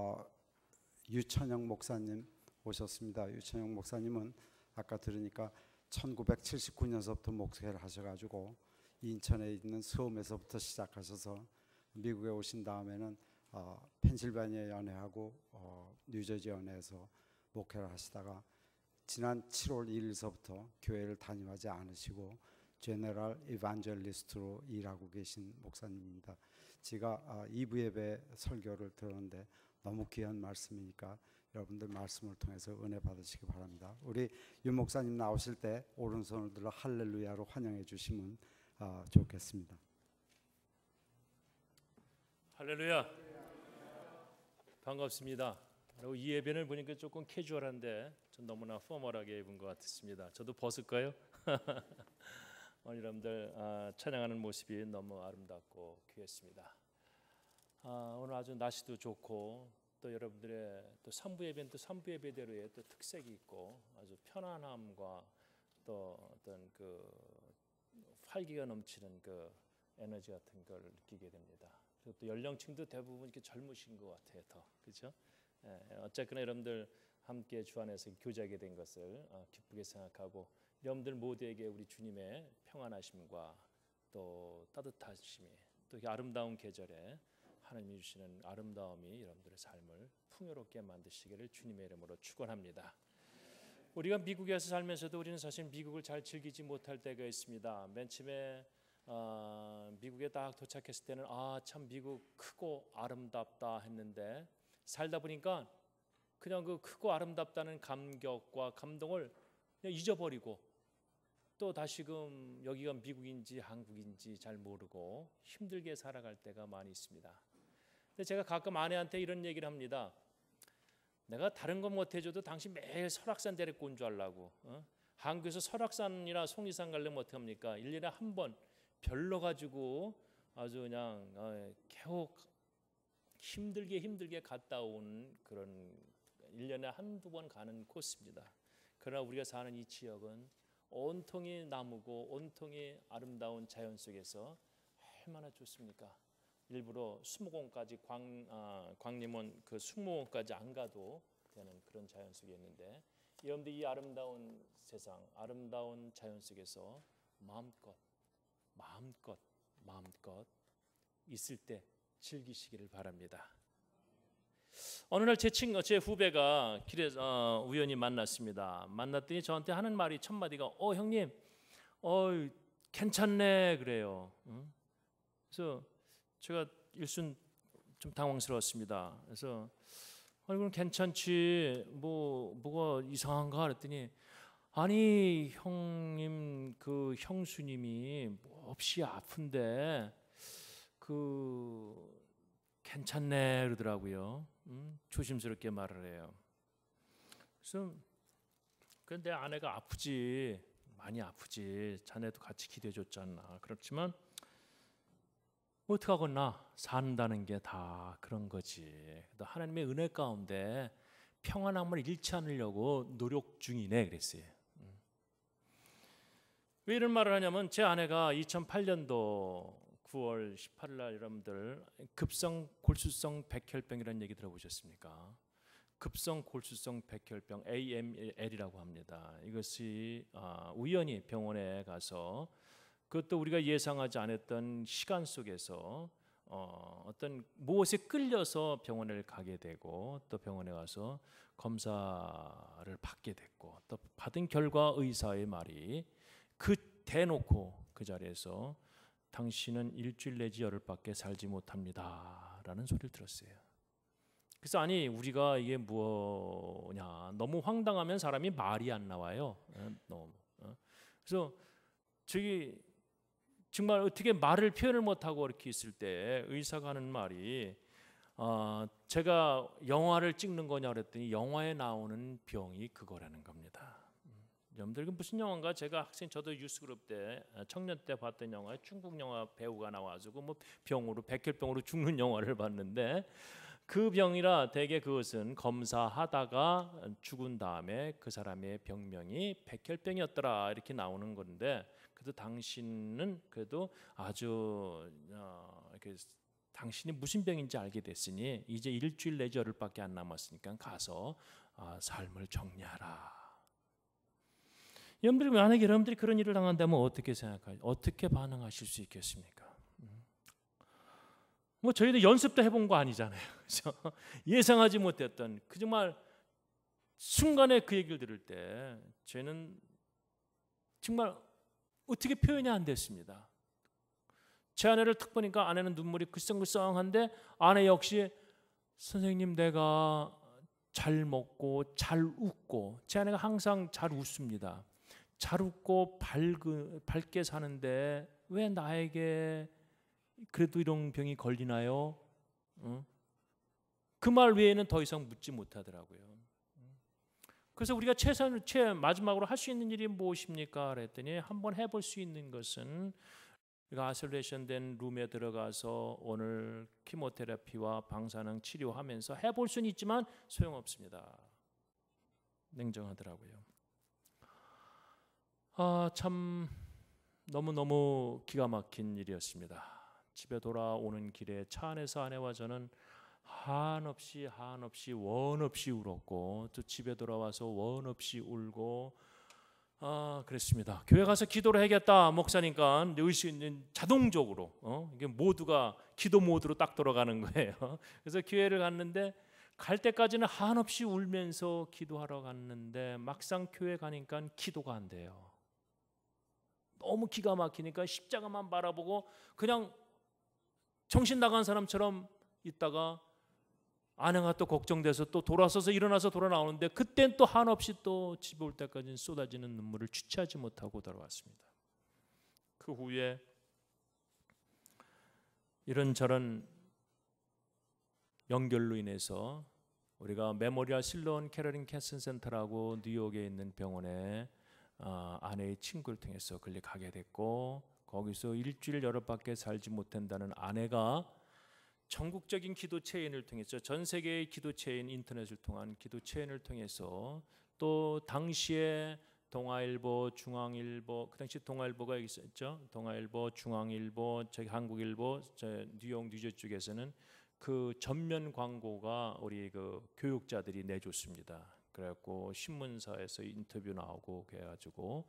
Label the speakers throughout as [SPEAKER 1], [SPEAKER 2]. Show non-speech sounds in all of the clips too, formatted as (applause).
[SPEAKER 1] 어, 유천영 목사님 오셨습니다. 유천영 목사님은 아까 들으니까 1979년서부터 목회를 하셔가지고 인천에 있는 수험에서부터 시작하셔서 미국에 오신 다음에는 어, 펜실베니아 연회하고 어, 뉴저지 연회에서 목회를 하시다가 지난 7월 1일서부터 교회를 단임지 않으시고 제네럴 이반젤리스트로 일하고 계신 목사님입니다. 제가 2부 어, 예배 설교를 들었는데 너무 귀한 말씀이니까 여러분들 말씀을 통해서 은혜 받으시기 바랍니다. 우리 윤 목사님 나오실 때 오른손을 들어 할렐루야로 환영해 주시면 아, 좋겠습니다. 할렐루야. 반갑습니다. 이 예배를 보니까 조금 캐주얼한데 전 너무나 포멀하게 입은 것 같습니다. 저도 벗을까요? (laughs) 여러분들 아, 찬양하는 모습이 너무 아름답고 귀했습니다. 아, 오늘 아주 날씨도 좋고 또 여러분들의 또 삼부 예배는 또 삼부 예배대로의 또 특색이 있고 아주 편안함과 또 어떤 그 활기가 넘치는 그 에너지 같은 걸 느끼게 됩니다. 그리고 또 연령층도 대부분 이렇게 젊으신 것 같아요, 더 그렇죠? 예, 어쨌거나 여러분들 함께 주 안에서 교제하게 된 것을 어, 기쁘게 생각하고 여러분들 모두에게 우리 주님의 평안하심과 또 따뜻하심이 또 아름다운 계절에 하나님이 주시는 아름다움이 여러분들의 삶을 풍요롭게 만드시기를 주님의 이름으로 축원합니다. 우리가 미국에서 살면서도 우리는 사실 미국을 잘 즐기지 못할 때가 있습니다. 맨 처음에 어, 미국에 딱 도착했을 때는 아 참 미국 크고 아름답다 했는데 살다 보니까 그냥 그 크고 아름답다는 감격과 감동을 잊어버리고 또 다시금 여기가 미국인지 한국인지 잘 모르고 힘들게 살아갈 때가 많이 있습니다. 근데 제가 가끔 아내한테 이런 얘기를 합니다. 내가 다른 건 못해줘도 당신 매일 설악산 데리고 온 줄 알라고. 어? 한국에서 설악산이나 송리산 갈래 못합니까? 뭐 1년에 한 번 별로 가지고 아주 그냥 어, 개혹 힘들게 힘들게 갔다 온 그런 1년에 한두 번 가는 코스입니다. 그러나 우리가 사는 이 지역은 온통이 나무고 온통이 아름다운 자연 속에서 얼마나 좋습니까? 일부러 수목원까지 광, 아, 광림원 그 수목원까지 안 가도 되는 그런 자연 속에 있는데 여러분들 이 아름다운 세상, 아름다운 자연 속에서 마음껏, 마음껏, 마음껏 있을 때 즐기시기를 바랍니다. 어느 날 제 친구, 제 후배가 길에 어, 우연히 만났습니다. 만났더니 저한테 하는 말이 첫 마디가 "어 형님, 어 괜찮네" 그래요. 응? 그래서 제가 일순 좀 당황스러웠습니다. 그래서 아니 그럼 괜찮지 뭐 뭐가 이상한가 그랬더니 아니 형님 그 형수님이 뭐 없이 아픈데 그 괜찮네 그러더라고요. 음, 조심스럽게 말을 해요. 그래서 근데 아내가 아프지 많이 아프지 자네도 같이 기대해 줬잖아. 그렇지만 어떡하겠나 산다는 게 다 그런 거지. 하나님의 은혜 가운데 평안함을 잃지 않으려고 노력 중이네 그랬어요. 음. 왜 이런 말을 하냐면 제 아내가 2008년도 9월 18일 날 여러분들 급성 골수성 백혈병이라는 얘기 들어보셨습니까? 급성 골수성 백혈병 AML이라고 합니다. 이것이 아, 우연히 병원에 가서 그것도 우리가 예상하지 않았던 시간 속에서 어, 어떤 무엇에 끌려서 병원을 가게 되고 또 병원에 가서 검사를 받게 됐고 또 받은 결과 의사의 말이 그 대놓고 그 자리에서 당신은 일주일 내지 열흘밖에 살지 못합니다라는 소리를 들었어요. 그래서 아니 우리가 이게 뭐냐 너무 황당하면 사람이 말이 안 나와요. 어, 너무. 어. 그래서 저기 정말 어떻게 말을 표현을 못하고 이렇게 있을 때 의사가 하는 말이 어, 제가 영화를 찍는 거냐 그랬더니 영화에 나오는 병이 그거라는 겁니다. 여러분들 그 무슨 영화인가? 제가 학생 저도 유스그룹 때 어, 청년 때 봤던 영화에 중국 영화 배우가 나와가지고 뭐 병으로 백혈병으로 죽는 (laughs) 영화를 봤는데 그 병이라 대개 그것은 검사하다가 죽은 다음에 그 사람의 병명이 백혈병이었더라 이렇게 나오는 건데 그래도 당신은 그래도 아주 어, 이렇게 당신이 무슨 병인지 알게 됐으니 이제 일주일 내지 열흘밖에 안 남았으니까 가서 어, 삶을 정리하라. 여러분들 만약에 여러분들이 그런 일을 당한다면 어떻게 생각하요 어떻게 반응하실 수 있겠습니까? 음. 뭐 저희도 연습도 해본 거 아니잖아요. (laughs) 그죠? 예상하지 못했던 그 정말 순간에 그 얘기를 들을 때 저희는 정말 어떻게 표현이 안 됐습니다. 제 아내를 탁 보니까 아내는 눈물이 글썽글썽한데 아내 역시 선생님 내가 잘 먹고 잘 웃고 제 아내가 항상 잘 웃습니다. 잘 웃고 밝은, 밝게 사는데 왜 나에게 그래도 이런 병이 걸리나요? 응? 그말 외에는 더 이상 묻지 못하더라고요. 그래서 우리가 최선을 최 마지막으로 할 수 있는 일이 무엇입니까? 그랬더니 한번 해볼 수 있는 것은 우리가 아슬레이션된 룸에 들어가서 오늘 키모테라피와 방사능 치료하면서 해볼 수는 있지만 소용없습니다. 냉정하더라고요. 아, 참 너무너무 기가 막힌 일이었습니다. 집에 돌아오는 길에 차 안에서 아내와 저는 한없이 한없이 원없이 울었고 또 집에 돌아와서 원없이 울고 아 그랬습니다. 교회 가서 기도를 해겠다 목사니까 의식 자동적으로 어? 이게 모두가 기도 모드로 딱 들어가는 거예요. (laughs) 그래서 교회를 갔는데 갈 때까지는 한없이 울면서 기도하러 갔는데 막상 교회 가니까 기도가 안 돼요. 너무 기가 막히니까 십자가만 바라보고 그냥 정신 나간 사람처럼 있다가 아내가 또 걱정돼서 또 돌아서서 일어나서 돌아 나오는데 그땐 또 한없이 또 집에 올 때까지 쏟아지는 눈물을 주체하지 못하고 돌아왔습니다. 그 후에 이런저런 연결로 인해서 우리가 메모리아 실론 캐러린 캐슨 센터라고 뉴욕에 있는 병원에 아, 아내의 친구를 통해서 근리 가게 됐고 거기서 일주일 여럿밖에 살지 못한다는 아내가 전국적인 기도 체인을 통해서 전 세계의 기도 체인 인터넷을 통한 기도 체인을 통해서 또 당시에 동아일보, 중앙일보, 그 당시 동아일보가 있었죠. 동아일보, 중앙일보, 저기 한국일보, 저 뉴욕 뉴저 쪽에서는 그 전면 광고가 우리 그 교육자들이 내줬습니다. 그래갖고 신문사에서 인터뷰 나오고 그래가지고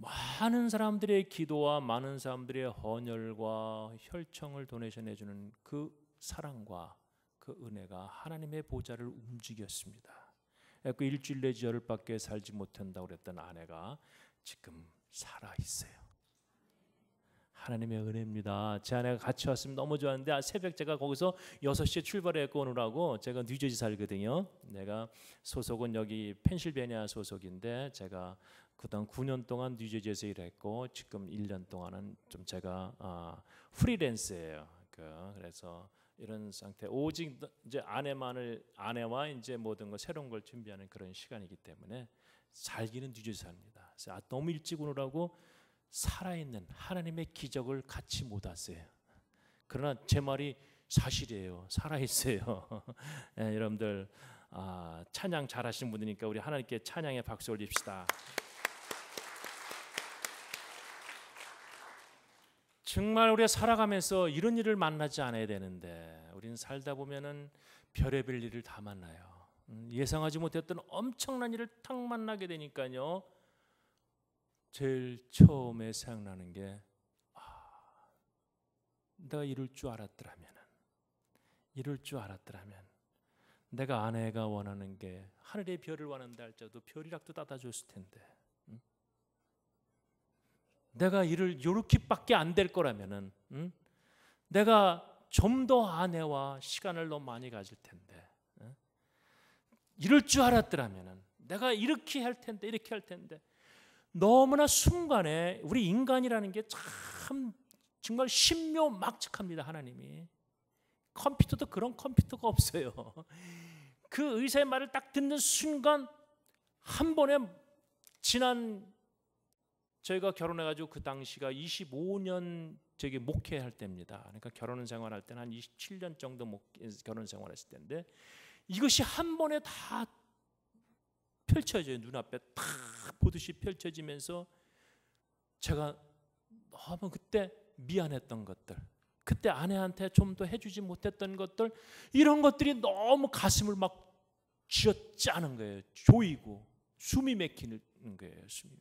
[SPEAKER 1] 많은 사람들의 기도와 많은 사람들의 헌혈과 혈청을 도내셔내 주는 그 사랑과 그 은혜가 하나님의 보좌를 움직였습니다. 그 일주일 내지 열흘밖에 살지 못한다고 그랬던 아내가 지금 살아 있어요. 하나님의 은혜입니다. 제 아내가 같이 왔으면 너무 좋았는데 아, 새벽 제가 거기서 6시에 출발했고 오느라고 제가 뉴저지 살거든요. 내가 소속은 여기 펜실베니아 소속인데 제가 그다음 9년 동안 뉴저지에서 일했고 지금 1년 동안은 좀 제가 아, 프리랜서예요. 그, 그래서 이런 상태 오직 이제 아내만을 아내와 이제 모든 거 새로운 걸 준비하는 그런 시간이기 때문에 살기는 뉴저지 삽니다. 아, 너무 일찍 오느라고 살아있는 하나님의 기적을 같이 못 왔어요. 그러나 제 말이 사실이에요. 살아있어요. 네, (laughs) 여러분들 아, 찬양 잘하시 분이니까 우리 하나님께 찬양의 박수 올립시다. 정말 우리가 살아가면서 이런 일을 만나지 않아야 되는데 우리는 살다 보면은 별의별 일을 다 만나요. 음, 예상하지 못했던 엄청난 일을 탁 만나게 되니까요. 제일 처음에 생각나는 게 아, 내가 이럴 줄 알았더라면 이럴 줄 알았더라면 내가 아내가 원하는 게 하늘의 별을 원한다 할지라도 별이락도 닫아 줬을 텐데 내가 일을 요렇게밖에 안 될 거라면은 응? 내가 좀 더 아내와 시간을 너무 많이 가질 텐데 응? 이럴 줄 알았더라면은 내가 이렇게 할 텐데 이렇게 할 텐데 너무나 순간에 우리 인간이라는 게 참 정말 신묘막측합니다 하나님이 컴퓨터도 그런 컴퓨터가 없어요 (laughs) 그 의사의 말을 딱 듣는 순간 한 번에 지난 저희가 결혼해가지고 그 당시가 25년 저기 목회할 때입니다. 그러니까 결혼 생활할 때는 한 27년 정도 결혼 생활했을 때인데 이것이 한 번에 다 펼쳐져요. 눈앞에 다 보듯이 펼쳐지면서 제가 너무 그때 미안했던 것들 그때 아내한테 좀 더 해주지 못했던 것들 이런 것들이 너무 가슴을 막 쥐어짜는 거예요. 조이고 숨이 막히는 거예요. 숨이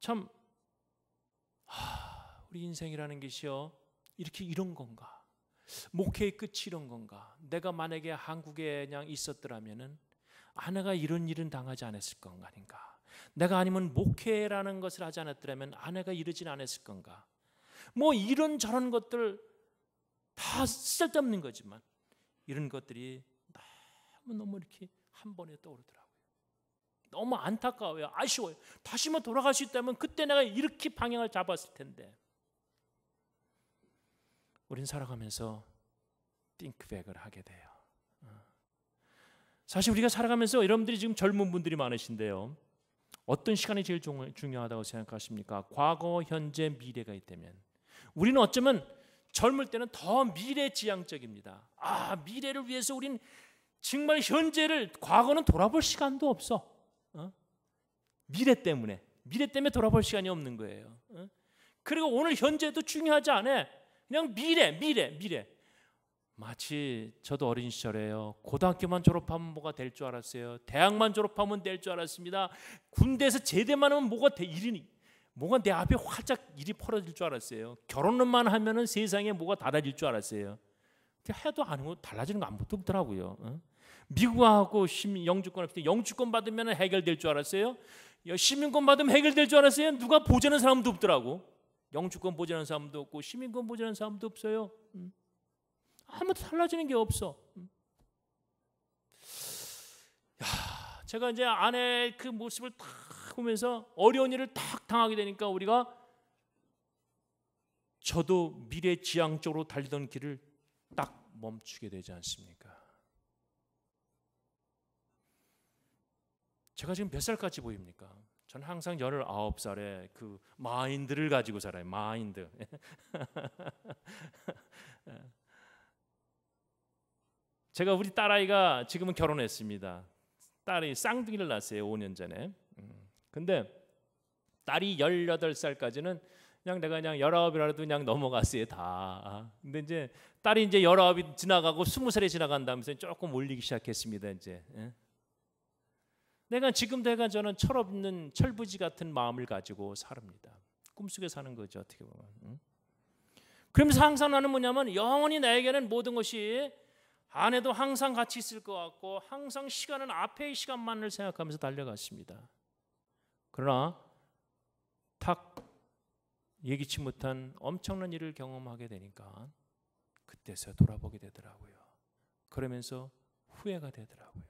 [SPEAKER 1] 참 하, 우리 인생이라는 것이요 이렇게 이런 건가? 목회의 끝이 이런 건가? 내가 만약에 한국에 그냥 있었더라면 아내가 이런 일은 당하지 않았을 건가 아닌가? 내가 아니면 목회라는 것을 하지 않았더라면 아내가 이러진 않았을 건가? 뭐 이런 저런 것들 다 쓸데없는 거지만 이런 것들이 너무 너무 이렇게 한 번에 떠오르더라. 너무 안타까워요. 아쉬워요. 다시만 돌아갈 수 있다면 그때 내가 이렇게 방향을 잡았을 텐데. 우린 살아가면서 띵크백을 하게 돼요. 어. 사실 우리가 살아가면서 여러분들이 지금 젊은 분들이 많으신데요. 어떤 시간이 제일 중요하다고 생각하십니까? 과거, 현재, 미래가 있다면 우리는 어쩌면 젊을 때는 더 미래지향적입니다. 아, 미래를 위해서 우린 정말 현재를 과거는 돌아볼 시간도 없어. 미래 때문에 미래 때문에 돌아볼 시간이 없는 거예요. 그리고 오늘 현재도 중요하지 않아. 그냥 미래, 미래, 미래. 마치 저도 어린 시절에요. 고등학교만 졸업하면 뭐가 될 줄 알았어요. 대학만 졸업하면 될 줄 알았습니다. 군대에서 제대만 하면 뭐가 돼 일이 뭐가 내 앞에 활짝 일이 벌어질 줄 알았어요. 결혼만 하면은 세상에 뭐가 달라질 줄 알았어요. 해도 아니고 달라지는 거 아무것도 없더라고요. 미국하고 영주권 할때 영주권 받으면 해결될 줄 알았어요. 시민권 받으면 해결될 줄 알았어요. 누가 보자는 사람도 없더라고. 영주권 보자는 사람도 없고 시민권 보자는 사람도 없어요. 음. 아무도 달라지는 게 없어. 음. 야, 제가 이제 아내 그 모습을 딱 보면서 어려운 일을 딱 당하게 되니까 우리가 저도 미래 지향적으로 달리던 길을 딱 멈추게 되지 않습니까? 제가 지금 몇 살까지 보입니까? 저 항상 19살에 그 마인드를 가지고 살아요. 마인드. (laughs) 제가 우리 딸아이가 지금은 결혼했습니다. 딸이 쌍둥이를 낳았어요. 5년 전에. 음, 근데 딸이 18살까지는 그냥 내가 그냥 19이라도 그냥 넘어갔어요. 다. 근데 이제 딸이 이제 19이 지나가고 20살에 지나간다면서 조금 올리기 시작했습니다. 이제. 예? 내가 지금 내가 저는 철없는 철부지 같은 마음을 가지고 삽니다. 꿈속에 사는 거죠 어떻게 보면. 응? 그러면서 항상 나는 뭐냐면 영원히 나에게는 모든 것이 안에도 항상 같이 있을 것 같고 항상 시간은 앞의 시간만을 생각하면서 달려갔습니다. 그러나 탁 예기치 못한 엄청난 일을 경험하게 되니까 그때서 야 돌아보게 되더라고요. 그러면서 후회가 되더라고요.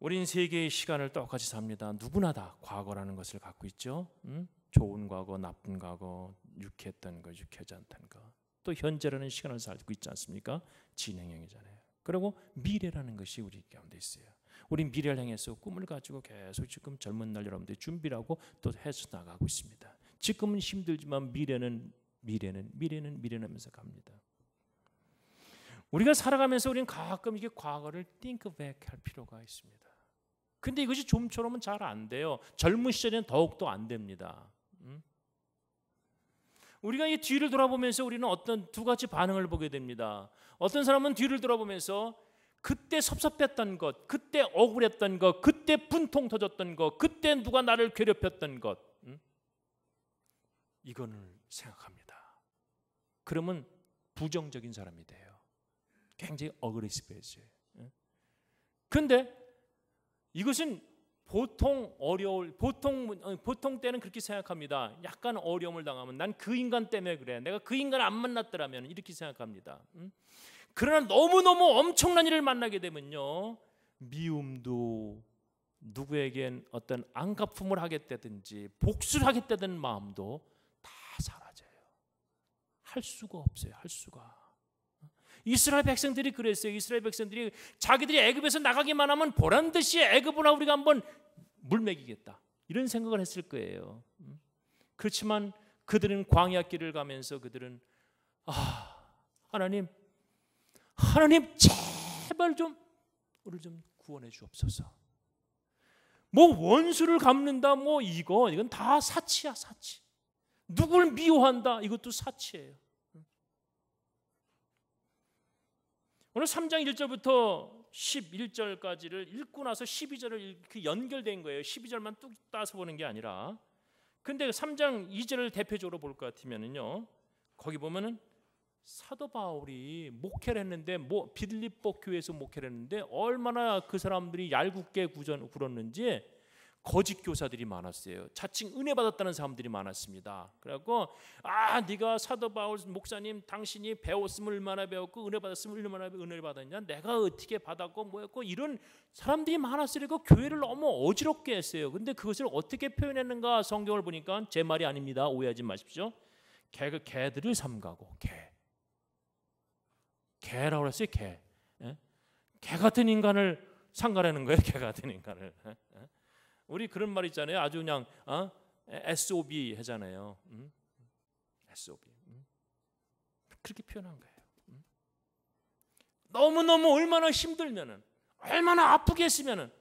[SPEAKER 1] 우린 세계의 시간을 똑같이 삽니다. 누구나 다 과거라는 것을 갖고 있죠. 음? 좋은 과거, 나쁜 과거, 유쾌했던 거, 유쾌하지 않던 거. 또 현재라는 시간을 살고 있지 않습니까? 진행형이잖아요. 그리고 미래라는 것이 우리 가운데 있어요. 우리 미래를 향해서 꿈을 가지고 계속 지금 젊은 날 여러분들 준비하고 또 해서 나가고 있습니다. 지금은 힘들지만 미래는 미래는 미래는 미래하면서 는 갑니다. 우리가 살아가면서 우리는 가끔 이게 과거를 think back 할 필요가 있습니다. 근데 이것이 좀처럼은 잘 안 돼요. 젊은 시절에는 더욱더 안 됩니다. 음? 우리가 이 뒤를 돌아보면서 우리는 어떤 두 가지 반응을 보게 됩니다. 어떤 사람은 뒤를 돌아보면서 그때 섭섭했던 것, 그때 억울했던 것, 그때 분통 터졌던 것, 그때 누가 나를 괴롭혔던 것, 음? 이거를 생각합니다. 그러면 부정적인 사람이 돼요. 굉장히 어그레시브했어요. 예. 근데 이것은 보통 어려울 보통 어, 보통 때는 그렇게 생각합니다. 약간 어려움을 당하면 난 그 인간 때문에 그래. 내가 그 인간 안 만났더라면 이렇게 생각합니다. 음? 그러나 너무 너무 엄청난 일을 만나게 되면요 미움도 누구에겐 어떤 안갚음을 하겠다든지 복수를 하겠다는 마음도 다 사라져요. 할 수가 없어요. 할 수가. 이스라엘 백성들이 그랬어요. 이스라엘 백성들이 자기들이 애굽에서 나가기만 하면 보란 듯이 애굽으로 우리가 한번 물먹이겠다. 이런 생각을 했을 거예요. 음. 그렇지만 그들은 광야 길을 가면서 그들은 아, 하나님 하나님 제발 좀 우리를 좀 구원해 주옵소서. 뭐 원수를 갚는다 뭐 이거 이건 다 사치야 사치. 누굴 미워한다 이것도 사치예요. 오늘 3장 1절부터 11절까지를 읽고 나서 12절을 이렇게 연결된 거예요. 12절만 뚝 따서 보는 게 아니라. 근데 3장 2절을 대표적으로 볼 것 같으면요. 거기 보면은 사도 바울이 목회를 했는데 뭐 빌립보 교회에서 목회를 했는데 얼마나 그 사람들이 얄궂게 구전 굴었는지 거짓 교사들이 많았어요. 자칭 은혜 받았다는 사람들이 많았습니다. 그래갖고 아 네가 사도 바울 목사님 당신이 배웠음을 얼마나 배웠고 은혜 받았음을 얼마나 은혜를 받았냐 내가 어떻게 받았고 뭐였고 이런 사람들이 많았어요. 그 교회를 너무 어지럽게 했어요. 근데 그것을 어떻게 표현했는가 성경을 보니까 제 말이 아닙니다. 오해하지 마십시오. 개, 그 개들을 삼가고 개 개라고 했어요. 개. 예? 개 같은 인간을 상가라는 거예요. 개 같은 인간을. 에? 예? 예? 우리 그런 말 있잖아요. 아주 그냥 어? SOB 하잖아요. 음? SOB. 음? 그렇게 표현한 거예요. 음? 너무너무 얼마나 힘들면은 얼마나 아프겠으면은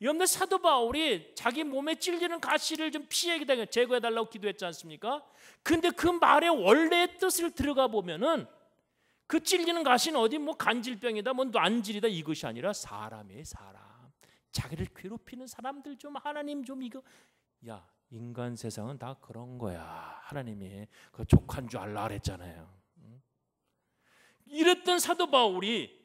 [SPEAKER 1] 여러분들 사도 바울이 자기 몸에 찔리는 가시를 좀피하 제거해 달라고 기도했지 않습니까? 근데 그 말의 원래의 뜻을 들어가 보면은 그 찔리는 가시는 어디 뭐 간질병이다, 뭐 난질이다 이것이 아니라 사람의 사람. 자기를 괴롭히는 사람들 좀 하나님 좀 이거 야 인간 세상은 다 그런 거야. 하나님이 그 족한 줄 알라 그랬잖아요. 이랬던 사도 바울이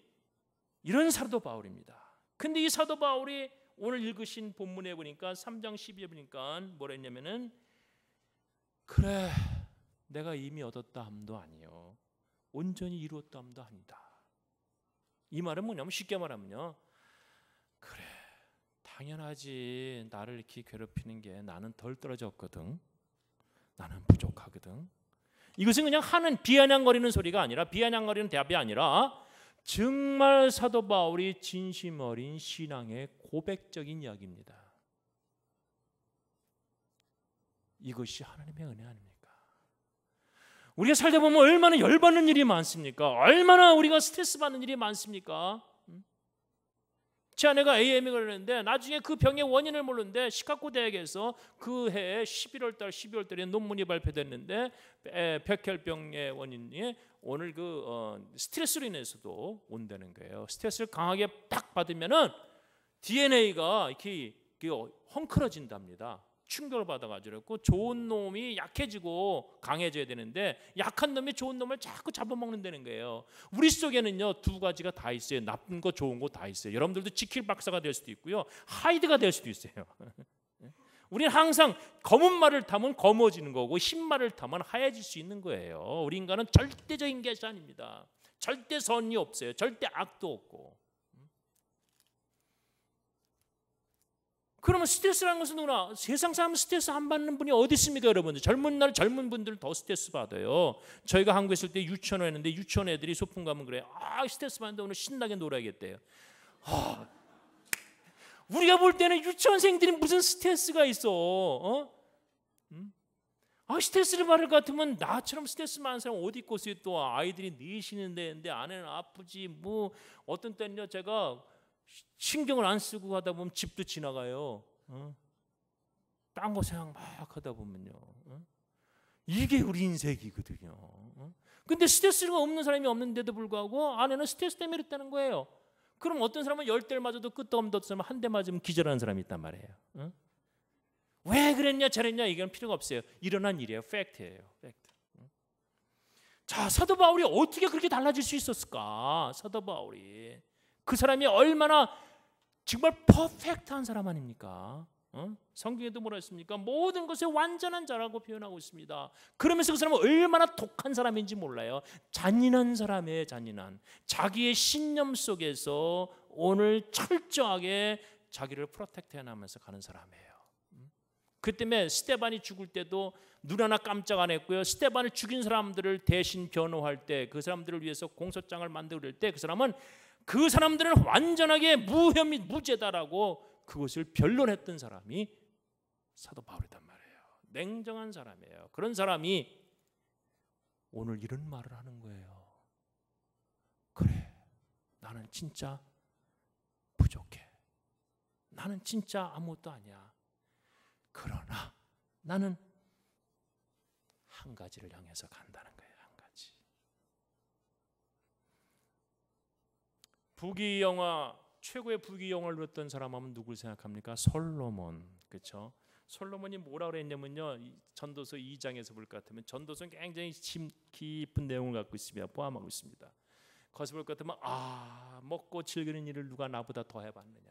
[SPEAKER 1] 이런 사도 바울입니다. 근데 이 사도 바울이 오늘 읽으신 본문에 보니까 3장 12에 보니까 뭐라 했냐면은 그래 내가 이미 얻었다 함도 아니요 온전히 이루었다 함도 아니다. 이 말은 뭐냐면 쉽게 말하면요. 당연하지. 나를 이렇게 괴롭히는 게 나는 덜 떨어졌거든. 나는 부족하거든. 이것은 그냥 하는 비아냥거리는 소리가 아니라 비아냥거리는 대답이 아니라 정말 사도 바울이 진심 어린 신앙의 고백적인 이야기입니다. 이것이 하나님의 은혜 아닙니까? 우리가 살다 보면 얼마나 열받는 일이 많습니까? 얼마나 우리가 스트레스 받는 일이 많습니까? 제 아내가 a m 이 걸렸는데 나중에 그 병의 원인을 모르는데 시카고 대학에서 그 해에 11월 달 12월 달에 논문이 발표됐는데 백혈병의 원인이 오늘 그 어, 스트레스로 인해서도 온다는 거예요. 스트레스를 강하게 딱 받으면은 DNA가 이렇게 헝클어진답니다. 충격을 받아가지고 좋은 놈이 약해지고 강해져야 되는데 약한 놈이 좋은 놈을 자꾸 잡아먹는다는 거예요. 우리 속에는요 두 가지가 다 있어요. 나쁜 거 좋은 거 다 있어요. 여러분들도 지킬 박사가 될 수도 있고요 하이드가 될 수도 있어요. (laughs) 우리는 항상 검은 말을 타면 검어지는 거고 흰 말을 타면 하얘질 수 있는 거예요. 우리 인간은 절대적인 것이 아닙니다. 절대 선이 없어요. 절대 악도 없고. 그러면 스트레스라는 것은 누구나 세상 사람 스트레스 안 받는 분이 어디 있습니까 여러분들 젊은 날 젊은 분들 더 스트레스 받아요 저희가 한국에 있을 때 유치원 을 했는데 유치원 애들이 소풍 가면 그래 아 스트레스 받는다 오늘 신나게 놀아야겠대요 아, 우리가 볼 때는 유치원생들이 무슨 스트레스가 있어 어? 음? 아 스트레스를 받을 것 같으면 나처럼 스트레스 많은 사람 어디 있겠어요 또 아이들이 네 쉬는 데인데 아내는 아프지 뭐 어떤 때는요 제가 신경을 안 쓰고 하다 보면 집도 지나가요. 어? 딴거 생각 막 하다 보면요. 어? 이게 우리 인생이거든요. 어? 근데 스트레스가 없는 사람이 없는데도 불구하고 아내는 스트레스 때문에 그랬다는 거예요. 그럼 어떤 사람은 열 대를 맞아도 끝도 없는 어떤 사람은 한대 맞으면 기절하는 사람이 있단 말이에요. 어? 왜 그랬냐 저랬냐 얘기할 필요가 없어요. 일어난 일이에요. 팩트예요. 팩트. 자 사도 바울이 어떻게 그렇게 달라질 수 있었을까? 사도 바울이 그 사람이 얼마나 정말 퍼펙트한 사람 아닙니까? 어? 성경에도 뭐라 했습니까? 모든 것에 완전한 자라고 표현하고 있습니다. 그러면서 그 사람은 얼마나 독한 사람인지 몰라요. 잔인한 사람의 잔인한 자기의 신념 속에서 오늘 철저하게 자기를 프로텍트해 나면서 가는 사람이에요. 음? 그 때문에 스테반이 죽을 때도 눈 하나 깜짝 안 했고요. 스테반을 죽인 사람들을 대신 변호할 때 그 사람들을 위해서 공소장을 만들어 때그 사람은 그 사람들은 완전하게 무혐의 무죄다라고 그것을 변론했던 사람이 사도 바울이단 말이에요. 냉정한 사람이에요. 그런 사람이 오늘 이런 말을 하는 거예요. 그래, 나는 진짜 부족해. 나는 진짜 아무것도 아니야. 그러나 나는 한 가지를 향해서 간다. 부귀 영화 최고의 부귀 영화를 누렸던 사람 하면 누굴 생각합니까? 솔로몬. 그렇죠? 솔로몬이 뭐라 그랬냐면요. 전도서 2장에서 볼 것 같으면 전도서는 굉장히 심 깊은 내용을 갖고 있습니다. 포함하고 있습니다. 거기서 볼 것 같으면 아, 먹고 즐기는 일을 누가 나보다 더해 봤느냐.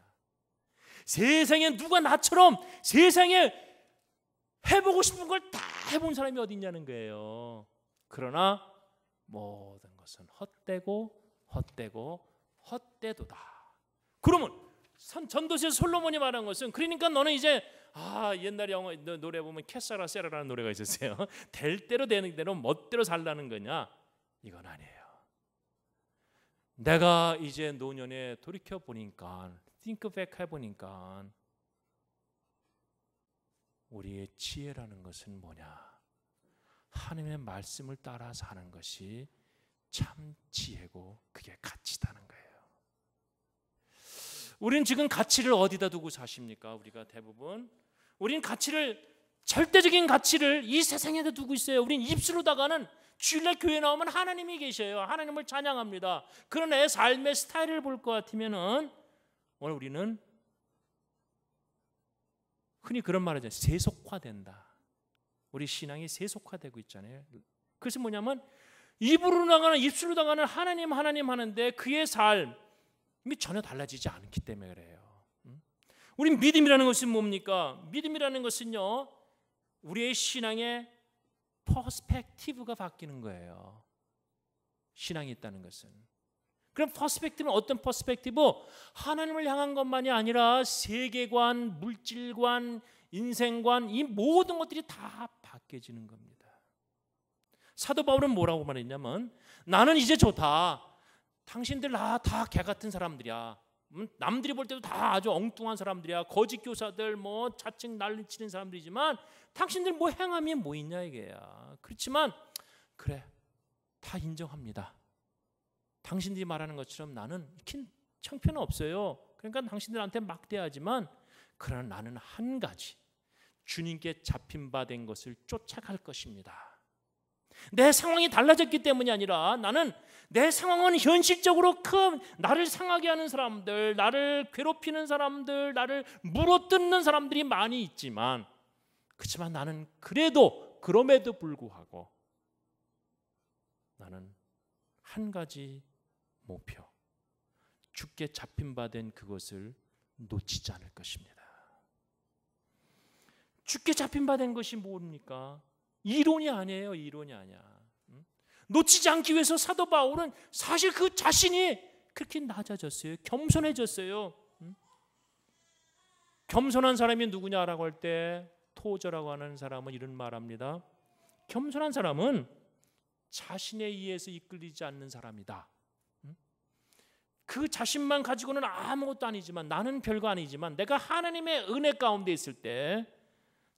[SPEAKER 1] 세상에 누가 나처럼 세상에 해보고 싶은 걸 다 해본 사람이 어디 있냐는 거예요. 그러나 모든 것은 헛되고 헛되고 헛되도다. 그러면 전도서 솔로몬이 말한 것은 그러니까 너는 이제 아 옛날 영어 노래 보면 캐사라 세라라는 노래가 있었어요. (laughs) 될 대로 되는 대로 멋대로 살라는 거냐? 이건 아니에요. 내가 이제 노년에 돌이켜 보니까 띵크백 해 보니까 우리의 지혜라는 것은 뭐냐? 하나님의 말씀을 따라 사는 것이 참 지혜고 그게 가치다는 우리는 지금 가치를 어디다 두고 사십니까? 우리가 대부분 우리는 가치를 절대적인 가치를 이 세상에다 두고 있어요. 우린 입술로다가는 주일날 교회 나오면 하나님이 계셔요. 하나님을 찬양합니다. 그러나 삶의 스타일을 볼 것 같으면은 오늘 우리는 흔히 그런 말하죠 세속화된다. 우리 신앙이 세속화되고 있잖아요. 그것이 뭐냐면 입으로 나가는 입술로 나가는 하나님 하나님 하는데 그의 삶 믿음이 전혀 달라지지 않기 때문에 그래요. 음? 우리 믿음이라는 것은 뭡니까? 믿음이라는 것은요, 우리의 신앙의 퍼스펙티브가 바뀌는 거예요. 신앙이 있다는 것은. 그럼 퍼스펙티브는 어떤 퍼스펙티브? 하나님을 향한 것만이 아니라 세계관, 물질관, 인생관 이 모든 것들이 다 바뀌어지는 겁니다. 사도 바울은 뭐라고 말했냐면 나는 이제 좋다. 당신들 다개 같은 사람들이야. 음? 남들이 볼 때도 다 아주 엉뚱한 사람들이야. 거짓 교사들 뭐 자칭 난리치는 사람들이지만 당신들 뭐 행함이 뭐 있냐 이게야. 그렇지만 그래 다 인정합니다. 당신들이 말하는 것처럼 나는 킨 창피는 없어요. 그러니까 당신들한테 막대하지만 그러나 나는 한 가지 주님께 잡힌 바 된 것을 쫓아갈 것입니다. 내 상황이 달라졌기 때문이 아니라 나는 내 상황은 현실적으로 큰 나를 상하게 하는 사람들, 나를 괴롭히는 사람들, 나를 물어뜯는 사람들이 많이 있지만 그렇지만 나는 그래도 그럼에도 불구하고 나는 한 가지 목표 죽게 잡힌 바 된 그것을 놓치지 않을 것입니다. 죽게 잡힌 바 된 것이 뭡니까? 이론이 아니에요. 이론이 아니야. 놓치지 않기 위해서 사도 바울은 사실 그 자신이 그렇게 낮아졌어요. 겸손해졌어요. 겸손한 사람이 누구냐라고 할 때 토저라고 하는 사람은 이런 말합니다. 겸손한 사람은 자신에 의해서 이끌리지 않는 사람이다. 그 자신만 가지고는 아무것도 아니지만 나는 별거 아니지만 내가 하나님의 은혜 가운데 있을 때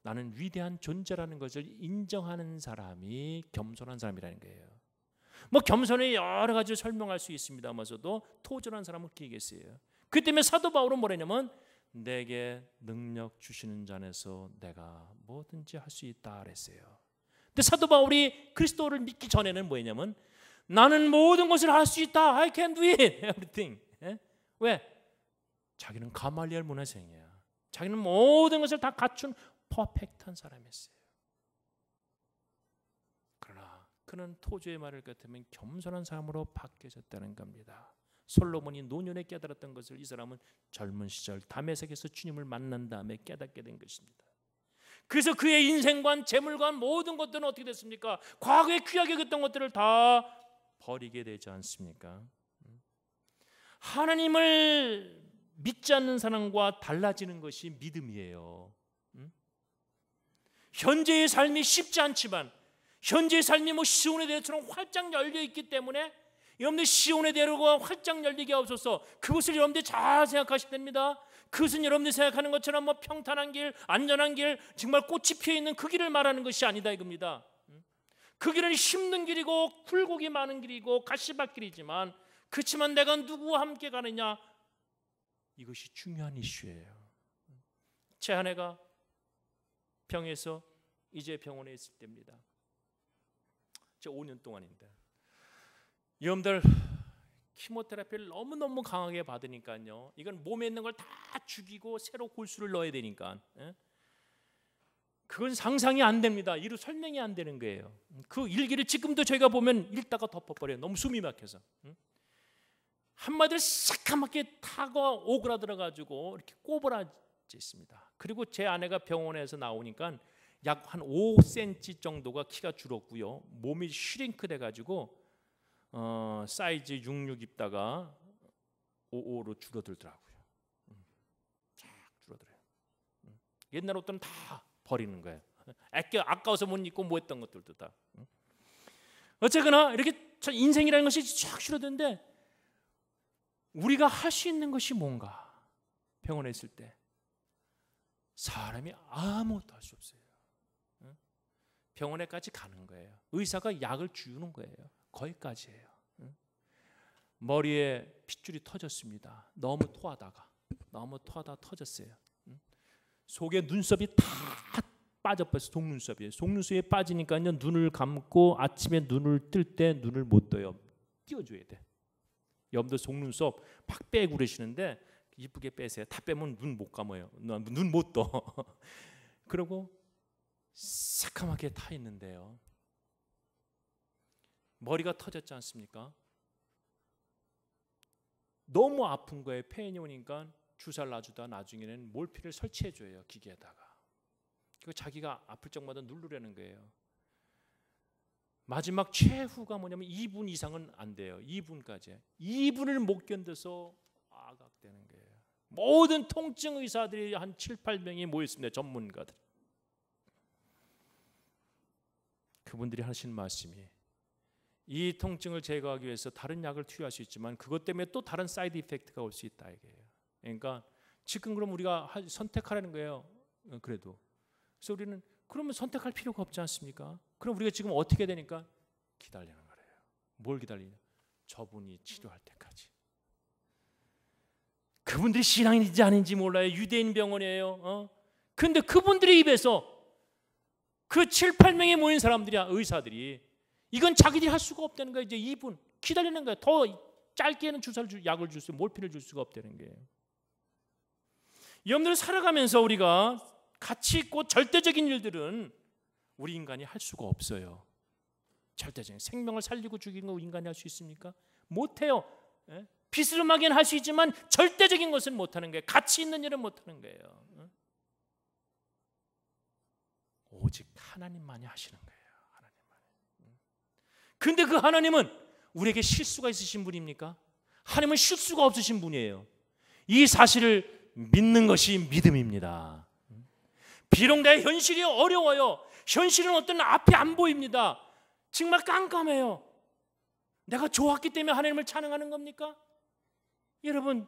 [SPEAKER 1] 나는 위대한 존재라는 것을 인정하는 사람이 겸손한 사람이라는 거예요. 뭐 겸손의 여러 가지 설명할 수 있습니다만서도 토절한 사람은 기했어요그 때문에 사도 바울은 뭐냐면 내게 능력 주시는 자에서 내가 뭐든지 할 수 있다 그랬어요. 근데 사도 바울이 그리스도를 믿기 전에는 뭐냐면 나는 모든 것을 할 수 있다. I can do it. (laughs) everything. 예? 왜? 자기는 가말리엘 문화생이야. 자기는 모든 것을 다 갖춘 퍼펙트한 사람이었어요. 그러나 그는 토주의 말을 같으면 겸손한 사람으로 바뀌어졌다는 겁니다. 솔로몬이 노년에 깨달았던 것을 이 사람은 젊은 시절 담에색에서 주님을 만난 다음에 깨닫게 된 것입니다. 그래서 그의 인생관, 재물관 모든 것들은 어떻게 됐습니까? 과거에 귀하게 했던 것들을 다 버리게 되지 않습니까? 하나님을 믿지 않는 사람과 달라지는 것이 믿음이에요. 현재의 삶이 쉽지 않지만 현재의 삶이 뭐 시온의 대로처럼 활짝 열려 있기 때문에 여러분들 시온의 대로가 활짝 열리게 하옵소서 그것을 여러분들 잘생각하시면 됩니다. 그것은 여러분들이 생각하는 것처럼 뭐 평탄한 길, 안전한 길, 정말 꽃이 피어 있는 그 길을 말하는 것이 아니다 이겁니다. 음? 그 길은 힘든 길이고 굴곡이 많은 길이고 가시밭길이지만 그렇지만 내가 누구와 함께 가느냐 이것이 중요한 이슈예요. 음. 제 아내가 병에서 이제 병원에 있을 때입니다. 제 5년 동안인데 여러분들 키모테라피를 너무너무 강하게 받으니까요. 이건 몸에 있는 걸 다 죽이고 새로 골수를 넣어야 되니까. 예? 그건 상상이 안 됩니다. 이루 설명이 안 되는 거예요. 그 일기를 지금도 저희가 보면 읽다가 덮어버려요. 너무 숨이 막혀서. 한마디로 새까맣게 타고 오그라들어 가지고 이렇게 꼬부라져 있습니다. 그리고 제 아내가 병원에서 나오니까 약한 5cm 정도가 키가 줄었고요. 몸이 슈링크 돼가지고 어, 사이즈 66 입다가 55로 줄어들더라고요. 음. 쫙 줄어들어요. 음. 옛날 옷들은 다 버리는 거예요. 아껴 아까워서 못 입고 뭐 했던 것들도 다. 음. 어쨌거나 이렇게 인생이라는 것이 쫙 줄어드는데 우리가 할 수 있는 것이 뭔가 병원에 있을 때 사람이 아무것도 할 수 없어요. 병원에까지 가는 거예요. 의사가 약을 주는 거예요. 거기까지예요. 머리에 핏줄이 터졌습니다. 너무 토하다가 너무 토하다 터졌어요. 속에 눈썹이 다 빠져버려서 속눈썹이에요. 속눈썹이 빠지니까요 눈을 감고 아침에 눈을 뜰 때 눈을 못 떠요. 띄워줘야 돼. 염러 속눈썹 팍 빼고 그러시는데 이쁘게 빼세요. 다 빼면 눈 못 감아요. 눈 못 떠. (laughs) 그리고 새카맣게 타 있는데요. 머리가 터졌지 않습니까? 너무 아픈 거예요. 페인이 오니까 주사를 놔주다 나중에는 몰피를 설치해 줘요. 기계에다가. 그 자기가 아플 적마다 누르려는 거예요. 마지막 최후가 뭐냐면 2분 이상은 안 돼요. 2분까지. 2분을 못 견뎌서 아각되는 거예요. 모든 통증 의사들이 한 7, 8명이 모였습니다. 전문가들. 그분들이 하시는 말씀이 이 통증을 제거하기 위해서 다른 약을 투여할 수 있지만 그것 때문에 또 다른 사이드 이펙트가 올 수 있다 이게요. 그러니까 지금 그럼 우리가 선택하라는 거예요. 어, 그래도 그래서 우리는 그러면 선택할 필요가 없지 않습니까? 그럼 우리가 지금 어떻게 되니까 기다리는 거예요. 뭘 기다리냐? 저분이 치료할 때까지. 그분들이 신앙인지 아닌지 몰라요. 유대인 병원이에요. 어? 근데 그분들의 입에서 그 7, 8명에 모인 사람들이야 의사들이 이건 자기들이 할 수가 없다는 거야 이제 2분 기다리는 거야 더 짧게는 주사를 주, 약을 줄 수, 몰피를 줄 수가 없다는 거예요. 여러분들 살아가면서 우리가 가치 있고 절대적인 일들은 우리 인간이 할 수가 없어요. 절대적인 생명을 살리고 죽이는 거 인간이 할 수 있습니까? 못해요. 예? 비스름하기는 할 수 있지만 절대적인 것은 못하는 거예요. 가치 있는 일은 못하는 거예요. 예? 오직 하나님만이 하시는 거예요. 하나님만이. 근데 그 하나님은 우리에게 실수가 있으신 분입니까? 하나님은 실수가 없으신 분이에요. 이 사실을 믿는 것이 믿음입니다. 비록 내 현실이 어려워요. 현실은 어떤 앞이 안 보입니다. 정말 깜깜해요. 내가 좋았기 때문에 하나님을 찬양하는 겁니까? 여러분,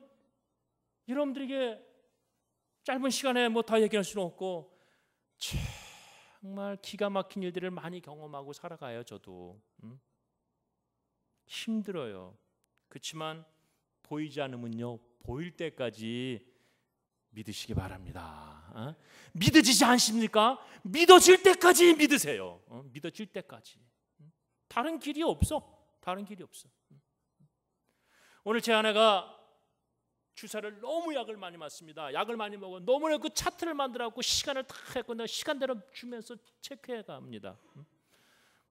[SPEAKER 1] 여러분들에게 짧은 시간에 뭐 다 얘기할 수는 없고 정말 기가 막힌 일들을 많이 경험하고 살아가요, 저도. 음? 힘들어요. 그렇지만 보이지 않으면요, 보일 때까지 믿으시기 바랍니다. 어? 믿어지지 않습니까? 믿어질 때까지 믿으세요. 어? 믿어질 때까지. 음? 다른 길이 없어. 다른 길이 없어. 음? 오늘 제 아내가 주사를 너무 약을 많이 맞습니다. 약을 많이 먹어 너무 그 차트를 만들어갖고 시간을 다 했고 내 시간대로 주면서 체크해 갑니다. 음.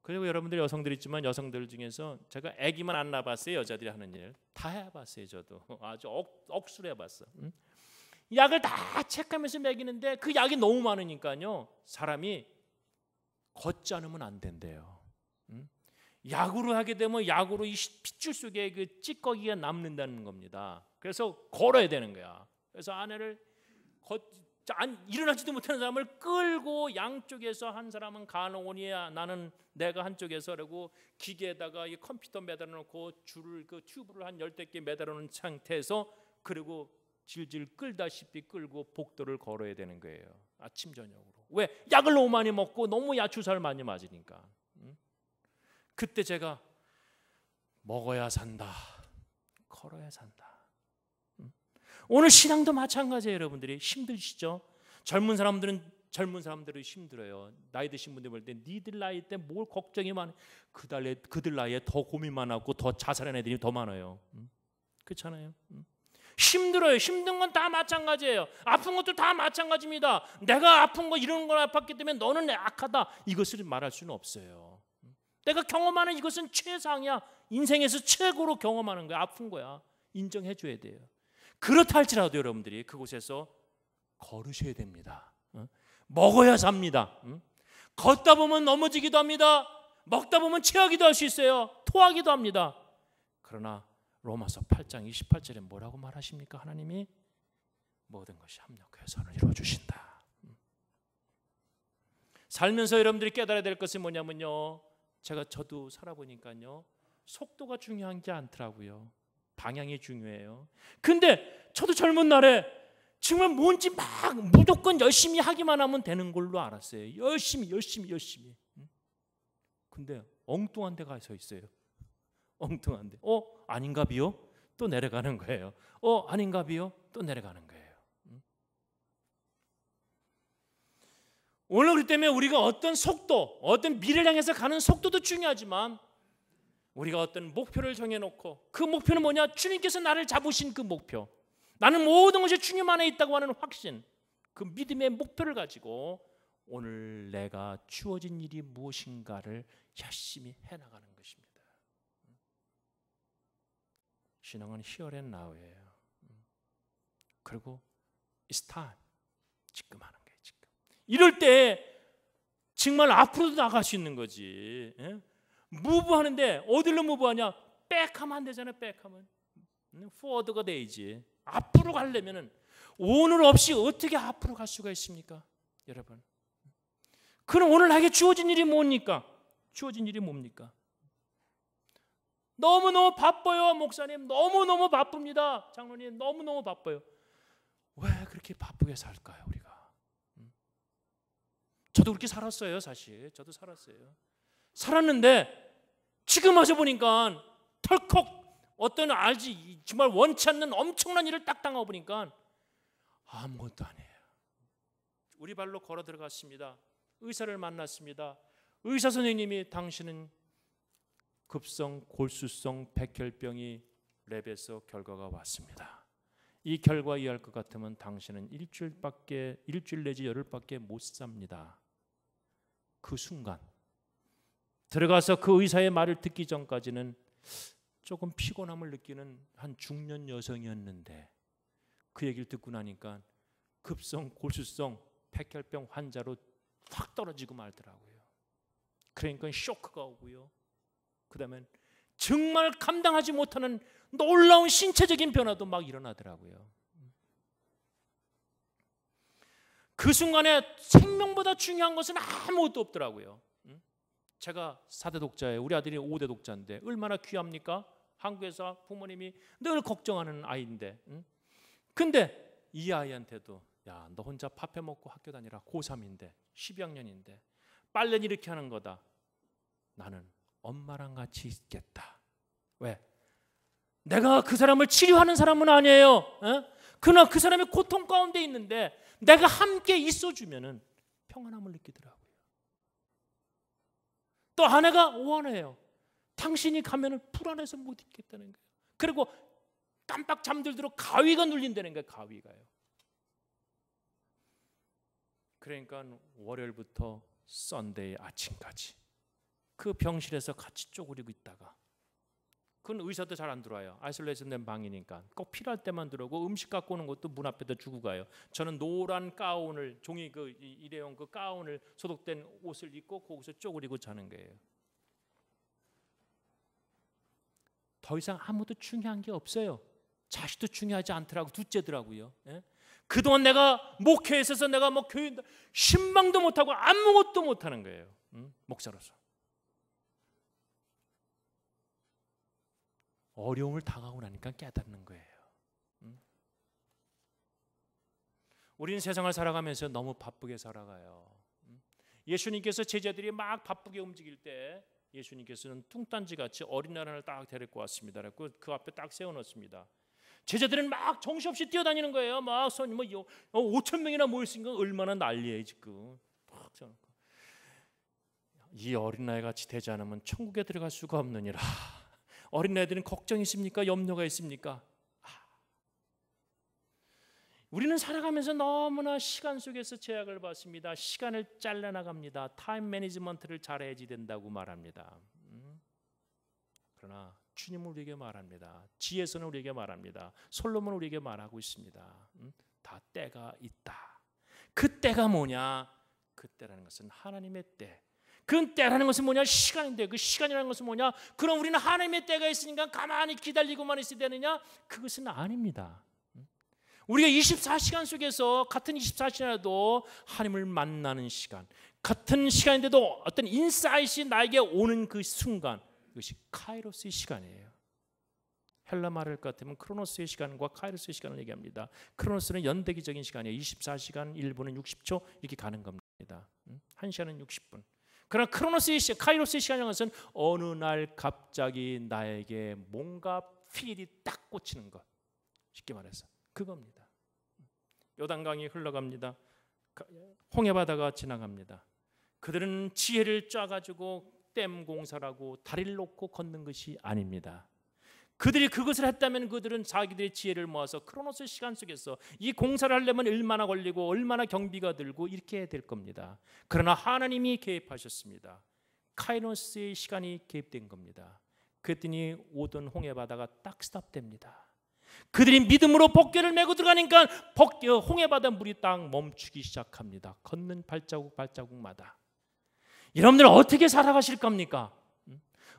[SPEAKER 1] 그리고 여러분들 여성들 있지만 여성들 중에서 제가 아기만 안 낳아봤어요 여자들이 하는 일 다 해봤어요 저도 (laughs) 아주 억, 억수로 해봤어. 음. 약을 다 체크하면서 먹이는데 그 약이 너무 많으니까요 사람이 걷지 않으면 안 된대요. 음. 약으로 하게 되면 약으로 이 핏줄 속에 그 찌꺼기가 남는다는 겁니다. 그래서 걸어야 되는 거야. 그래서 아내를 거, 안, 일어나지도 못하는 사람을 끌고 양쪽에서 한 사람은 간호원이야 나는 내가 한쪽에서 라고 기계에다가 이 컴퓨터 매달아 놓고 줄을 그 튜브를 한 열댓 개 매달아 놓은 상태에서 그리고 질질 끌다시피 끌고 복도를 걸어야 되는 거예요. 아침 저녁으로. 왜? 약을 너무 많이 먹고 너무 야추살 많이 맞으니까. 그때 제가 먹어야 산다. 걸어야 산다. 오늘 신앙도 마찬가지예요, 여러분들이. 힘드시죠? 젊은 사람들은 젊은 사람들은 힘들어요. 나이 드신 분들 볼 때 니들 나이 때 뭘 걱정이 많아. 그달에 그들 나이에 더고민많았고더 자살한 애들이 더 많아요. 응? 그렇잖아요. 응? 힘들어요. 힘든 건 다 마찬가지예요. 아픈 것도 다 마찬가지입니다. 내가 아픈 거 이런 걸 아팠기 때문에 너는 악하다 이것을 말할 수는 없어요. 내가 경험하는 이것은 최상이야. 인생에서 최고로 경험하는 거야. 아픈 거야. 인정해 줘야 돼요. 그렇다 할지라도 여러분들이 그곳에서 걸으셔야 됩니다. 먹어야 삽니다. 걷다 보면 넘어지기도 합니다. 먹다 보면 취하기도 할 수 있어요. 토하기도 합니다. 그러나 로마서 8장 28절에 뭐라고 말하십니까? 하나님이 모든 것이 합력하여 선을 이루어 주신다. 살면서 여러분들이 깨달아야 될 것은 뭐냐면요. 제가 저도 살아보니까요. 속도가 중요한 게 않더라고요. 방향이 중요해요. 근데 저도 젊은 날에 정말 뭔지 막 무조건 열심히 하기만 하면 되는 걸로 알았어요. 열심히 열심히 열심히. 근데 엉뚱한 데 가서 있어요. (laughs) 엉뚱한 데. 어, 아닌가 비요? 또 내려가는 거예요. 어, 아닌가 비요? 또 내려가는 거예요. 오늘 그렇기 때문에 우리가 어떤 속도, 어떤 미래를 향해서 가는 속도도 중요하지만 우리가 어떤 목표를 정해놓고 그 목표는 뭐냐? 주님께서 나를 잡으신 그 목표. 나는 모든 것이 주님 안에 있다고 하는 확신. 그 믿음의 목표를 가지고 오늘 내가 주어진 일이 무엇인가를 열심히 해나가는 것입니다. 신앙은 히어렛 나우예요. 그리고 it's time. 지금 하는 거예요. 지금. 이럴 때 정말 앞으로도 나갈 수 있는 거지. 예? 무브하는데 어디로 무브하냐? 백하면 안 되잖아요. 백하면 포워드가 음, 돼야지. 앞으로 가려면은 오늘 없이 어떻게 앞으로 갈 수가 있습니까? 여러분. 그럼 오늘 나에게 주어진 일이 뭡니까? 주어진 일이 뭡니까? 너무너무 바빠요, 목사님. 너무너무 바쁩니다. 장로님, 너무너무 바빠요. 왜 그렇게 바쁘게 살까요, 우리가? 음. 저도 그렇게 살았어요, 사실. 저도 살았어요. 살았는데 지금 와서 보니까 털컥 어떤 알지 정말 원치 않는 엄청난 일을 딱 당하고 보니까 아무것도 안 해요. 우리 발로 걸어 들어갔습니다. 의사를 만났습니다. 의사 선생님이 당신은 급성 골수성 백혈병이 랩에서 결과가 왔습니다. 이 결과 이해할 것 같으면 당신은 일주일밖에 일주일 내지 열흘밖에 못 삽니다. 그 순간 들어가서 그 의사의 말을 듣기 전까지는 조금 피곤함을 느끼는 한 중년 여성이었는데 그 얘기를 듣고 나니까 급성 골수성 백혈병 환자로 확 떨어지고 말더라고요. 그러니까 쇼크가 오고요. 그다음에 정말 감당하지 못하는 놀라운 신체적인 변화도 막 일어나더라고요. 그 순간에 생명보다 중요한 것은 아무것도 없더라고요. 제가 4대 독자예요. 우리 아들이 5대 독자인데 얼마나 귀합니까? 한국에서 부모님이 늘 걱정하는 아이인데. 응? 근데 이 아이한테도 야, 너 혼자 밥해 먹고 학교 다니라. 고3인데. 12학년인데. 빨래는 이렇게 하는 거다. 나는 엄마랑 같이 있겠다. 왜? 내가 그 사람을 치료하는 사람은 아니에요. 어? 그러나 그 사람이 고통 가운데 있는데 내가 함께 있어주면은 평안함을 느끼더라고. 또 아내가 원해요. 당신이 가면 불안해서 못 있겠다는 거예요. 그리고 깜빡 잠들도록 가위가 눌린다는 거예요. 가위가요. 그러니까 월요일부터 썬데이 아침까지 그 병실에서 같이 쪼그리고 있다가 그건 의사도 잘 안 들어와요. 아이솔레이션 된 방이니까 꼭 필요할 때만 들어오고 음식 갖고 오는 것도 문 앞에다 주고 가요. 저는 노란 가운을 종이 그 일회용 그 가운을 소독된 옷을 입고 거기서 쪼그리고 자는 거예요. 더 이상 아무도 중요한 게 없어요. 자식도 중요하지 않더라고 둘째더라고요. 예? 그동안 내가 목회에 있어서 내가 뭐 교인 신망도 못하고 아무것도 못하는 거예요. 음? 목사로서. 어려움을 당하고 나니까 깨닫는 거예요. 우리는 세상을 살아가면서 너무 바쁘게 살아가요. 예수님께서 제자들이 막 바쁘게 움직일 때 예수님께서는 뚱딴지 같이 어린 나라를 딱 데리고 왔습니다. 그, 그, 앞에 딱 세워놓습니다. 제자들은 막 정신없이 뛰어다니는 거예요. 막 손, 뭐, 5천 어, 명이나 모였으니까 얼마나 난리예요, 지금. 이 어린아이 같이 되지 않으면 천국에 들어갈 수가 없느니라. 어린아이들은 걱정이 있습니까? 염려가 있습니까? 아. 우리는 살아가면서 너무나 시간 속에서 제약을 받습니다. 시간을 잘라나갑니다. 타임 매니지먼트를 잘해야지 된다고 말합니다. 음? 그러나 주님은 우리에게 말합니다. 지혜서는 우리에게 말합니다. 솔로몬은 우리에게 말하고 있습니다. 음? 다 때가 있다. 그 때가 뭐냐? 그 때라는 것은 하나님의 때, 그 때라는 것은 뭐냐? 시간인데 그 시간이라는 것은 뭐냐? 그럼 우리는 하나님의 때가 있으니까 가만히 기다리고만 있어야 되느냐? 그것은 아닙니다. 우리가 24시간 속에서 같은 24시간에도 하나님을 만나는 시간, 같은 시간인데도 어떤 인사이시 나에게 오는 그 순간, 이것이 카이로스의 시간이에요. 헬라 말할 같으면 크로노스의 시간과 카이로스의 시간을 얘기합니다. 크로노스는 연대기적인 시간이에요. 24시간 1분은 60초 이렇게 가는 겁니다. 1시간은 60분. 그러나 크로노스의 시, 카이로스의 시간이라는 것은 어느 날 갑자기 나에게 뭔가 필이 딱 꽂히는 것. 쉽게 말해서 그겁니다. 요단강이 흘러갑니다. 홍해바다가 지나갑니다. 그들은 지혜를 짜가지고 댐 공사라고 다리를 놓고 걷는 것이 아닙니다. 그들이 그것을 했다면 그들은 자기들의 지혜를 모아서 크로노스 시간 속에서 이 공사를 하려면 얼마나 걸리고 얼마나 경비가 들고 이렇게 될 겁니다. 그러나 하나님이 개입하셨습니다. 카이노스의 시간이 개입된 겁니다. 그랬더니 오던 홍해 바다가 딱 스탑됩니다. 그들이 믿음으로 복개를 메고 들어가니까 복개 어, 홍해 바다 물이 딱 멈추기 시작합니다. 걷는 발자국 발자국마다 여러분들 어떻게 살아가실 겁니까?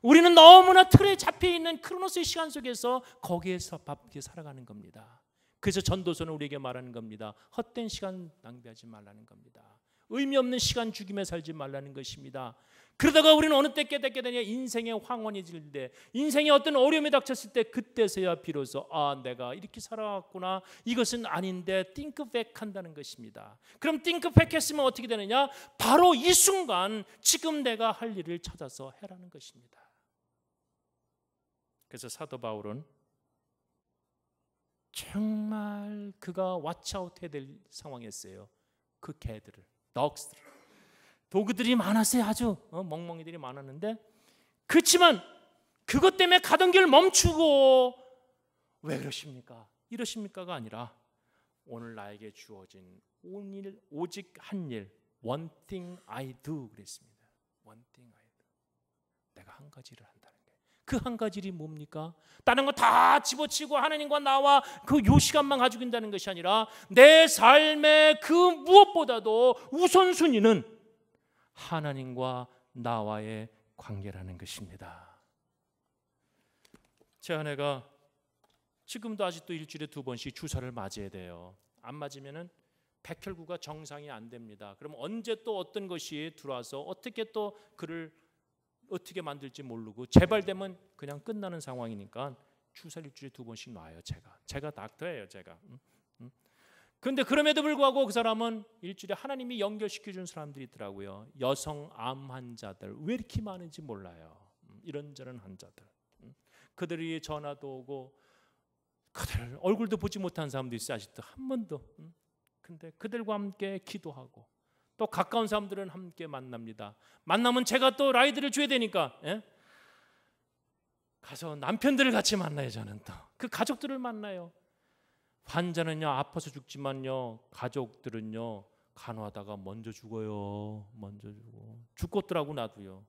[SPEAKER 1] 우리는 너무나 틀에 잡혀 있는 크로노스의 시간 속에서 거기에서 바쁘게 살아가는 겁니다. 그래서 전도서는 우리에게 말하는 겁니다. 헛된 시간 낭비하지 말라는 겁니다. 의미 없는 시간 죽임에 살지 말라는 것입니다. 그러다가 우리는 어느 때 깨닫게 되냐 인생의 황혼이 질 때, 인생의 어떤 어려움이 닥쳤을 때 그때서야 비로소 아 내가 이렇게 살아왔구나 이것은 아닌데 띵크백한다는 것입니다. 그럼 띵크백했으면 어떻게 되느냐? 바로 이 순간 지금 내가 할 일을 찾아서 해라는 것입니다. 그래서 사도 바울은 정말 그가 왓츠아웃 해야 될 상황이었어요. 그 개들을, 덕스들 도구들이 많았어요. 아주 어, 멍멍이들이 많았는데 그렇지만 그것 때문에 가던 길 멈추고 왜 그러십니까? 이러십니까가 아니라 오늘 나에게 주어진 온일 오직 한 일, one thing I do 그랬습니다. one thing I do. 내가 한 가지를 한다. 그한 가지 일이 뭡니까? 다른 거 다 집어치고 하나님과 나와 그 요 시간만 가지고 있다는 것이 아니라 내 삶의 그 무엇보다도 우선순위는 하나님과 나와의 관계라는 것입니다. 제 아내가 지금도 아직도 일주일에 두 번씩 주사를 맞아야 돼요. 안 맞으면은 백혈구가 정상이 안 됩니다. 그럼 언제 또 어떤 것이 들어와서 어떻게 또 그를 어떻게 만들지 모르고 재발되면 그냥 끝나는 상황이니까 주사를 일주일에 두 번씩 놔요 제가 제가 닥터예요 제가 근데 그럼에도 불구하고 그 사람은 일주일에 하나님이 연결시켜 준 사람들이 있더라고요. 여성 암 환자들 왜 이렇게 많은지 몰라요. 이런저런 환자들. 그들이 전화도 오고 그들 얼굴도 보지 못한 사람도 있어요. 아직도 한 번도. 근데 그들과 함께 기도하고 또 가까운 사람들은 함께 만납니다. 만나면 제가 또 라이드를 줘야 되니까 예? 가서 남편들을 같이 만나요 저는 또그 가족들을 만나요. 환자는요 아파서 죽지만요 가족들은요 간호하다가 먼저 죽어요 먼저 죽어 죽겠더라고 나도요.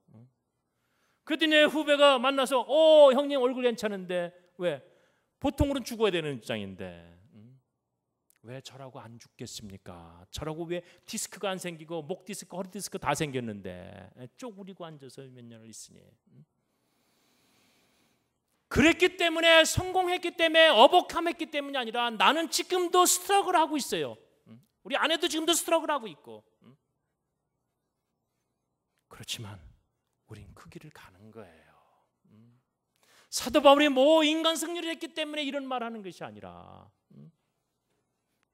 [SPEAKER 1] 그랬더니 후배가 만나서 어 형님 얼굴 괜찮은데 왜 보통으로는 죽어야 되는 입장인데 왜 저라고 안 죽겠습니까? 저라고 왜 디스크가 안 생기고 목 디스크, 허리 디스크 다 생겼는데 예, 쪼그리고 앉아서 몇 년을 있으니. 그랬기 때문에 성공했기 때문에 어복함했기 때문이 아니라 나는 지금도 스트럭을 하고 있어요. 우리 아내도 지금도 스트럭을 하고 있고. 그렇지만 우린 그 길을 가는 거예요. 사도 바울이 뭐 인간 승리를 했기 때문에 이런 말하는 것이 아니라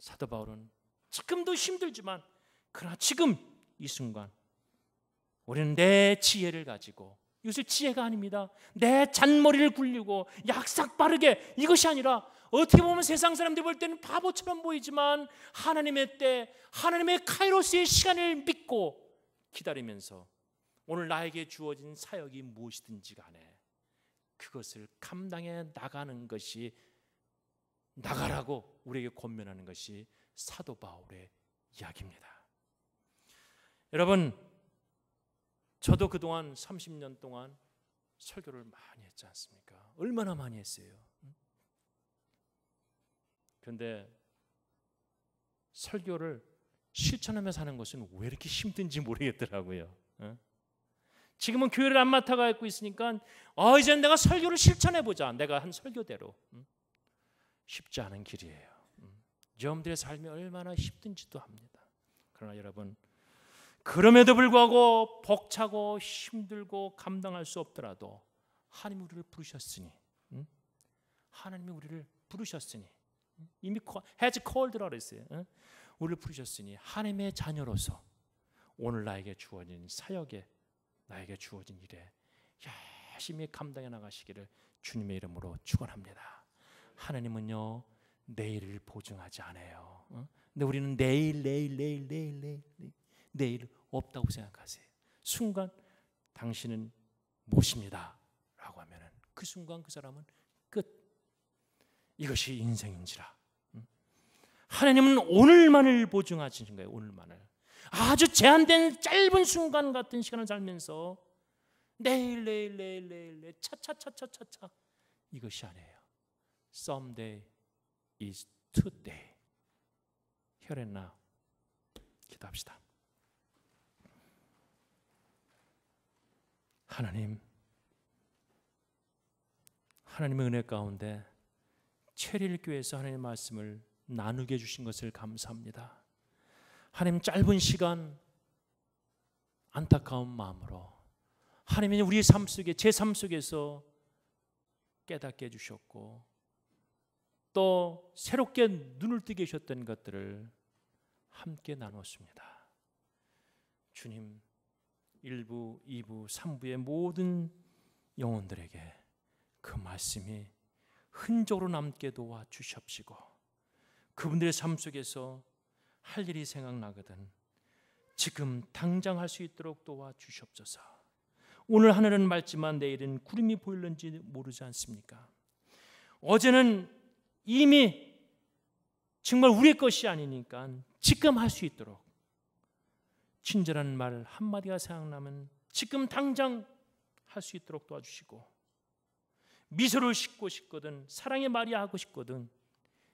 [SPEAKER 1] 사도 바울은 지금도 힘들지만 그러나 지금 이 순간 우리는 내 지혜를 가지고 요새 지혜가 아닙니다. 내 잔머리를 굴리고 약삭 빠르게 이것이 아니라 어떻게 보면 세상 사람들 이볼 때는 바보처럼 보이지만 하나님의 때 하나님의 카이로스의 시간을 믿고 기다리면서 오늘 나에게 주어진 사역이 무엇이든지 간에 그것을 감당해 나가는 것이 나가라고 우리에게 권면하는 것이 사도 바울의 이야기입니다. 여러분, 저도 그동안 30년 동안 설교를 많이 했지 않습니까? 얼마나 많이 했어요. 그런데 설교를 실천하며 사는 것은 왜 이렇게 힘든지 모르겠더라고요. 지금은 교회를 안 맡아가 있고 있으니까 어, 아, 이제 내가 설교를 실천해 보자. 내가 한 설교대로. 쉽지 않은 길이에요. 여러분들의 음. 삶이 얼마나 힘든지도 합니다. 그러나 여러분 그럼에도 불구하고 벅차고 힘들고 감당할 수 없더라도 하나님 우리를 부르셨으니 하나님이 우리를 부르셨으니 음? 음? 이미 해지 콜드라 그랬어요. 우리를 부르셨으니 하나님의 자녀로서 오늘 나에게 주어진 사역에 나에게 주어진 일에 열심히 감당해 나가시기를 주님의 이름으로 축원합니다. 하나님은요 내일을 보증하지 않아요. 근데 우리는 내일 내일 내일 내일 내일 내일, 내일 없다고 생각하세요. 순간 당신은 못입니다라고 하면은 그 순간 그 사람은 끝. 이것이 인생인지라. 하나님은 오늘만을 보증하시는 거예요. 오늘만을. 아주 제한된 짧은 순간 같은 시간을 살면서 내일 내일 내일 내일, 내일 차차차차차차 이것이 아니에요. someday is today. h e r 기도합시다. 하나님, 하나님의 은혜 가운데 체릴교회에서 하나님의 말씀을 나누게 주신 것을 감사합니다. 하나님 짧은 시간 안타까운 마음으로 하나님이 우리의 삶 속에 제 삶 속에서 깨닫게 해주셨고 또 새롭게 눈을 뜨게 하셨던 것들을 함께 나눴습니다. 주님 1부, 2부, 3부의 모든 영혼들에게 그 말씀이 흔적으로 남게 도와 주시시고 그분들의 삶 속에서 할 일이 생각나거든 지금 당장 할 수 있도록 도와 주시옵소서. 오늘 하늘은 맑지만 내일은 구름이 보일는지 모르지 않습니까? 어제는 이미 정말 우리의 것이 아니니까 지금 할 수 있도록 친절한 말 한마디가 생각나면 지금 당장 할 수 있도록 도와주시고 미소를 싣고 싶거든 사랑의 말이 하고 싶거든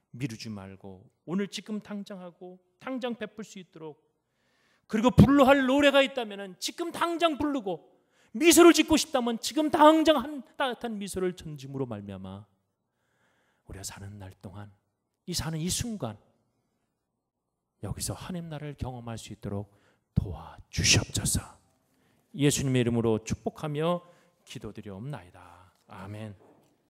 [SPEAKER 1] 미루지 말고 오늘 지금 당장 하고 당장 베풀 수 있도록 그리고 불러 할 노래가 있다면 지금 당장 부르고 미소를 짓고 싶다면 지금 당장 한 따뜻한 미소를 전짐으로 말미암아 우리가 사는 날 동안 이 사는 이 순간 여기서 하나님 나라를 경험할 수 있도록 도와주시옵소서. 예수님의 이름으로 축복하며 기도드리옵나이다. 아멘.